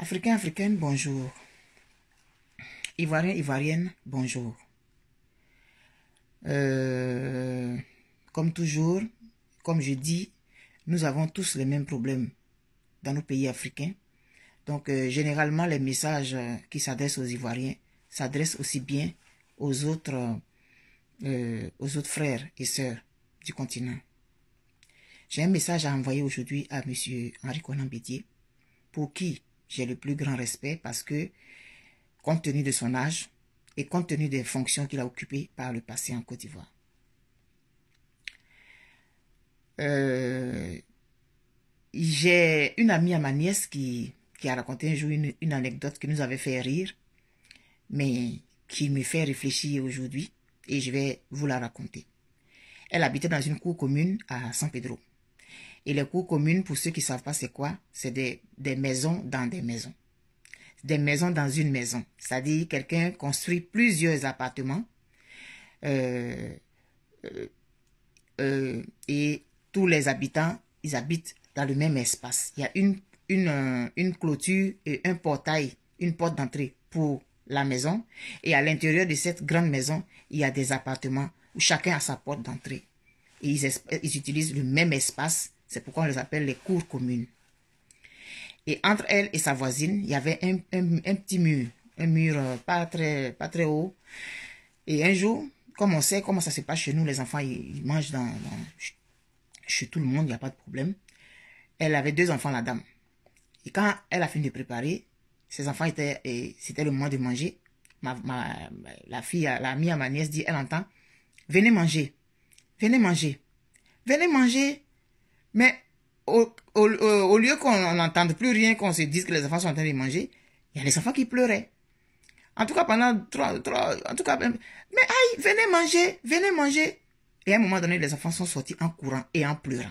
Africains, africaines, bonjour. Ivoirien, ivoiriennes, bonjour. Euh, comme toujours, comme je dis, nous avons tous les mêmes problèmes dans nos pays africains. Donc, euh, généralement, les messages euh, qui s'adressent aux Ivoiriens s'adressent aussi bien aux autres, aux autres frères et sœurs du continent. J'ai un message à envoyer aujourd'hui à M. Henri Conan Bédier, pour qui j'ai le plus grand respect parce que, compte tenu de son âge et compte tenu des fonctions qu'il a occupées par le passé en Côte d'Ivoire. Euh, j'ai une amie à ma nièce qui, qui a raconté un jour une, une anecdote qui nous avait fait rire, mais qui me fait réfléchir aujourd'hui et je vais vous la raconter. Elle habitait dans une cour commune à San Pedro. Et les cours communes, pour ceux qui ne savent pas c'est quoi, c'est des, des maisons dans des maisons. Des maisons dans une maison. C'est-à-dire quelqu'un construit plusieurs appartements euh, euh, euh, et tous les habitants, ils habitent dans le même espace. Il y a une, une, une clôture et un portail, une porte d'entrée pour la maison. Et à l'intérieur de cette grande maison, il y a des appartements où chacun a sa porte d'entrée. Et ils, ils utilisent le même espace c'est pourquoi on les appelle les cours communes. Et entre elle et sa voisine, il y avait un, un, petit mur, un mur euh, pas très, pas très haut. Et un jour, comme on sait comment ça se passe chez nous, les enfants, ils, mangent dans, chez tout le monde, il n'y a pas de problème. Elle avait deux enfants, la dame. Et quand elle a fini de préparer, ses enfants étaient, et c'était le moment de manger. Ma, ma, la fille, l'amie à ma nièce dit, elle entend, venez manger, venez manger, venez manger. Mais au, lieu qu'on n'entende plus rien, qu'on se dise que les enfants sont en train de manger, il y a des enfants qui pleuraient. En tout cas, pendant trois, trois, en tout cas, mais aïe, venez manger, venez manger. Et à un moment donné, les enfants sont sortis en courant et en pleurant.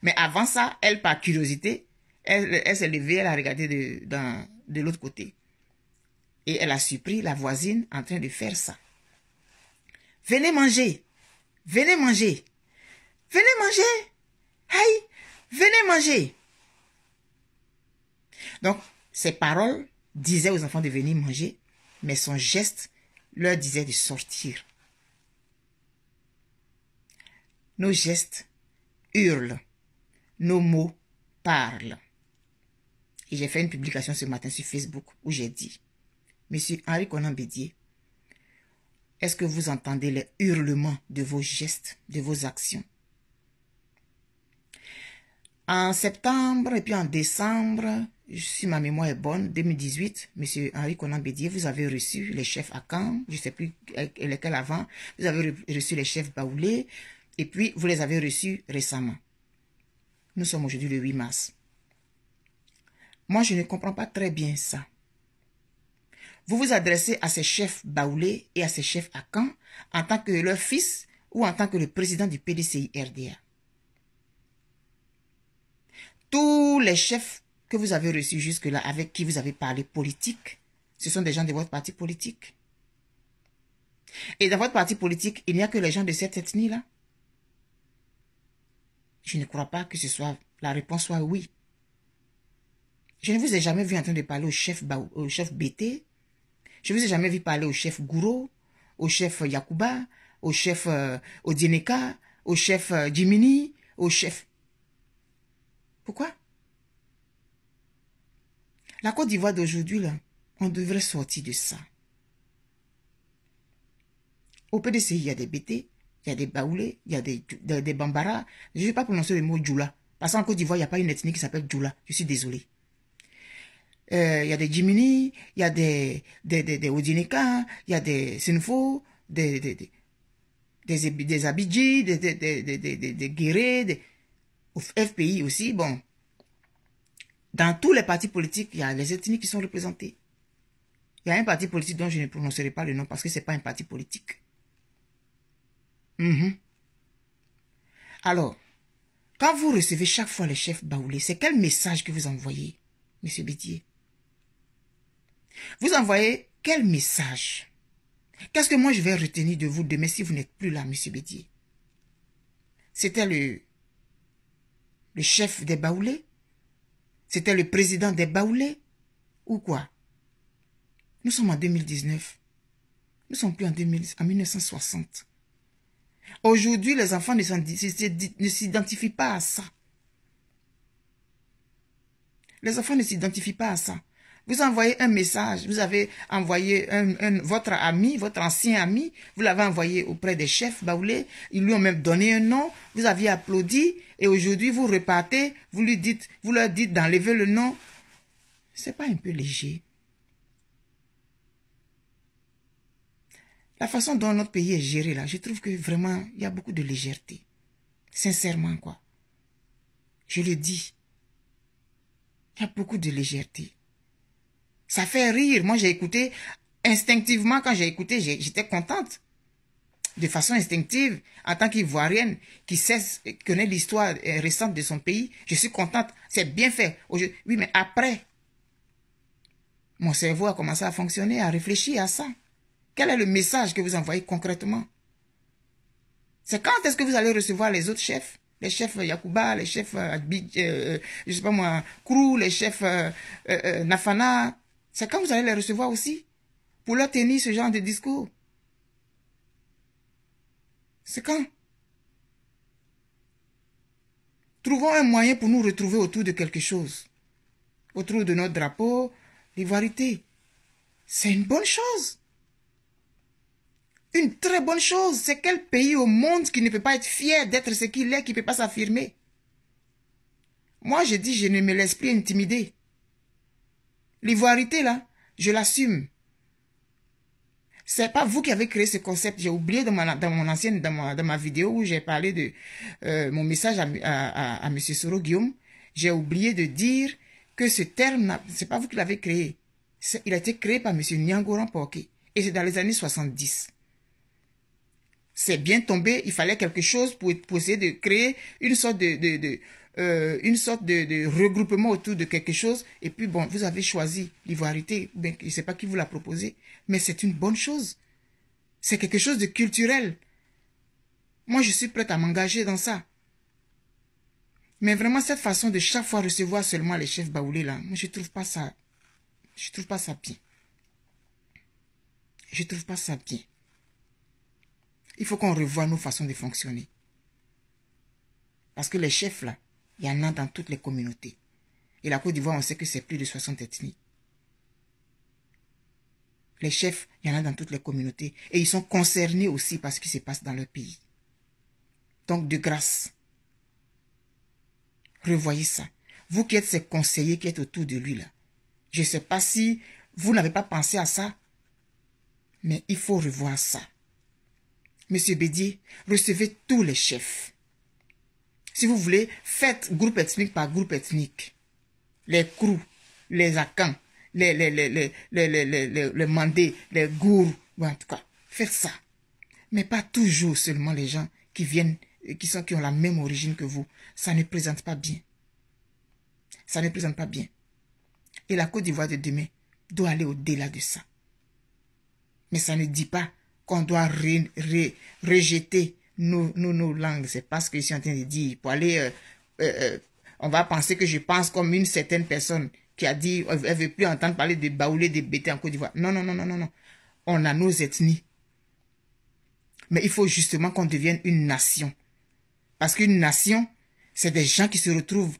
Mais avant ça, elle, par curiosité, elle, elle s'est levée, elle a regardé dans, de l'autre côté. Et elle a surpris la voisine en train de faire ça. Venez manger. Venez manger. Venez manger. Aïe, venez manger. Donc, ses paroles disaient aux enfants de venir manger, mais son geste leur disait de sortir. Nos gestes hurlent, nos mots parlent. Et j'ai fait une publication ce matin sur Facebook où j'ai dit, Monsieur Henri Conan Bédier, est-ce que vous entendez les hurlements de vos gestes, de vos actions en septembre et puis en décembre, si ma mémoire est bonne, 2018, M. Henri Conan Bédier, vous avez reçu les chefs à Caen, je ne sais plus lesquels avant, vous avez reçu les chefs Baoulé, et puis vous les avez reçus récemment. Nous sommes aujourd'hui le 8 mars. Moi, je ne comprends pas très bien ça. Vous vous adressez à ces chefs Baoulé et à ces chefs à Caen en tant que leur fils ou en tant que le président du PDCI RDA tous les chefs que vous avez reçus jusque-là, avec qui vous avez parlé politique, ce sont des gens de votre parti politique. Et dans votre parti politique, il n'y a que les gens de cette ethnie-là. Je ne crois pas que ce soit la réponse soit oui. Je ne vous ai jamais vu en train de parler au chef, au chef BT. Je ne vous ai jamais vu parler au chef Gouro, au chef Yakuba, au chef euh, Odineka, au chef euh, Jimini, au chef... Pourquoi La Côte d'Ivoire d'aujourd'hui, là, on devrait sortir de ça. Au PDC, il y a des BT, il y a des Baoulés, il y a des, des, Bambara. Je ne vais pas prononcer le mot Djoula. Parce qu'en Côte d'Ivoire, il n'y a pas une ethnie qui s'appelle Djoula. Je suis désolé. Euh, il y a des Djimini, il y a des, des, il y a des Sinfo, des, des, Abidji, des, des, des au FPI aussi, bon, dans tous les partis politiques, il y a les ethnies qui sont représentées. Il y a un parti politique dont je ne prononcerai pas le nom parce que ce n'est pas un parti politique. hmm Alors, quand vous recevez chaque fois les chefs baoulés, c'est quel message que vous envoyez, Monsieur Bédier Vous envoyez quel message Qu'est-ce que moi je vais retenir de vous demain si vous n'êtes plus là, Monsieur Bédier C'était le le chef des Baoulés C'était le président des Baoulés Ou quoi Nous sommes en 2019. Nous sommes plus en, 1960. Aujourd'hui, les enfants ne s'identifient pas à ça. Les enfants ne s'identifient pas à ça. Vous envoyez un message, vous avez envoyé un, votre ami, votre ancien ami, vous l'avez envoyé auprès des chefs baoulés, ils lui ont même donné un nom, vous aviez applaudi, et aujourd'hui, vous repartez, vous, lui dites, vous leur dites d'enlever le nom. C'est pas un peu léger. La façon dont notre pays est géré, là, je trouve que vraiment, il y a beaucoup de légèreté. Sincèrement, quoi. Je le dis. Il y a beaucoup de légèreté. Ça fait rire. Moi, j'ai écouté instinctivement quand j'ai écouté, j'étais contente de façon instinctive, en tant qu'Ivoirienne qui sait, connaît l'histoire euh, récente de son pays, je suis contente, c'est bien fait. Oui, mais après, mon cerveau a commencé à fonctionner, à réfléchir à ça. Quel est le message que vous envoyez concrètement C'est quand est-ce que vous allez recevoir les autres chefs les chefs euh, Yakuba, les chefs euh, je sais pas moi, Krou, les chefs Nafana, c'est quand vous allez les recevoir aussi pour leur tenir ce genre de discours. C'est quand Trouvons un moyen pour nous retrouver autour de quelque chose, autour de notre drapeau, l'ivoirité. C'est une bonne chose. Une très bonne chose. C'est quel pays au monde qui ne peut pas être fier d'être ce qu'il est, qui ne peut pas s'affirmer Moi, je dis, je ne me laisse plus intimider. L'ivoirité, là, je l'assume. C'est pas vous qui avez créé ce concept. J'ai oublié dans ma, mon ancienne, dans ma, vidéo où j'ai parlé de euh, mon message à, M. Soro Guillaume. J'ai oublié de dire que ce terme, c'est pas vous qui l'avez créé. Il a été créé par M. Nyangoran Poké. Et c'est dans les années 70. C'est bien tombé. Il fallait quelque chose pour, essayer de créer une sorte de euh, une sorte de, regroupement autour de quelque chose. Et puis, bon, vous avez choisi l'ivoirité. Ben, je ne sais pas qui vous l'a proposé, mais c'est une bonne chose. C'est quelque chose de culturel. Moi, je suis prête à m'engager dans ça. Mais vraiment, cette façon de chaque fois recevoir seulement les chefs baoulés, là, moi, je trouve pas ça. Je trouve pas ça bien. Je trouve pas ça bien. Il faut qu'on revoie nos façons de fonctionner. Parce que les chefs, là, il y en a dans toutes les communautés. Et la Côte d'Ivoire, on sait que c'est plus de 60 ethnies. Les chefs, il y en a dans toutes les communautés. Et ils sont concernés aussi par ce qui se passe dans leur pays. Donc, de grâce, revoyez ça. Vous qui êtes ces conseillers, qui êtes autour de lui, là, je ne sais pas si vous n'avez pas pensé à ça, mais il faut revoir ça. Monsieur Bédier, recevez tous les chefs. Si vous voulez, faites groupe ethnique par groupe ethnique. Les crous, les Akans, les, les, les, les, Mandés, les Gours, en tout cas, faites ça. Mais pas toujours seulement les gens qui viennent, qui, sont, qui ont la même origine que vous. Ça ne présente pas bien. Ça ne présente pas bien. Et la Côte d'Ivoire de demain doit aller au-delà de ça. Mais ça ne dit pas qu'on doit rejeter nos, nos, langues. C'est pas ce que je suis en train de dire. Pour aller, euh, euh, euh, on va penser que je pense comme une certaine personne qui a dit, elle veut plus entendre parler de baoulé, de bété en Côte d'Ivoire. Non, non, non, non, non, non. On a nos ethnies. Mais il faut justement qu'on devienne une nation. Parce qu'une nation, c'est des gens qui se retrouvent,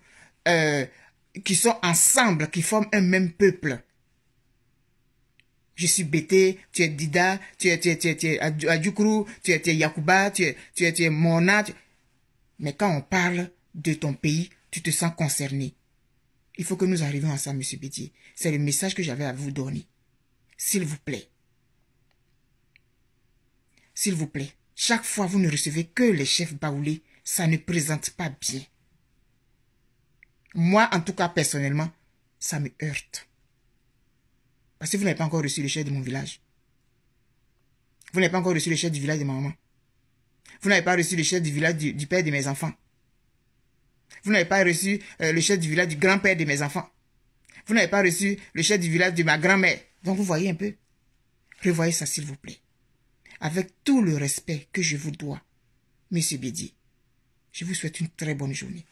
qui sont ensemble, qui forment un même peuple je suis Bété, tu es Dida, tu es, tu tu es, tu es, Yakuba, tu es, tu Mona. Mais quand on parle de ton pays, tu te sens concerné. Il faut que nous arrivions à ça, Monsieur Bétier. C'est le message que j'avais à vous donner. S'il vous plaît. S'il vous plaît. Chaque fois vous ne recevez que les chefs baoulés, ça ne présente pas bien. Moi, en tout cas, personnellement, ça me heurte. Parce que vous n'avez pas encore reçu le chef de mon village. Vous n'avez pas encore reçu le chef du village de ma maman. Vous n'avez pas reçu le chef du village du, père de mes enfants. Vous n'avez pas reçu euh, le chef du village du grand-père de mes enfants. Vous n'avez pas reçu le chef du village de ma grand-mère. Donc vous voyez un peu. Revoyez ça, s'il vous plaît. Avec tout le respect que je vous dois, Monsieur Bédier, je vous souhaite une très bonne journée.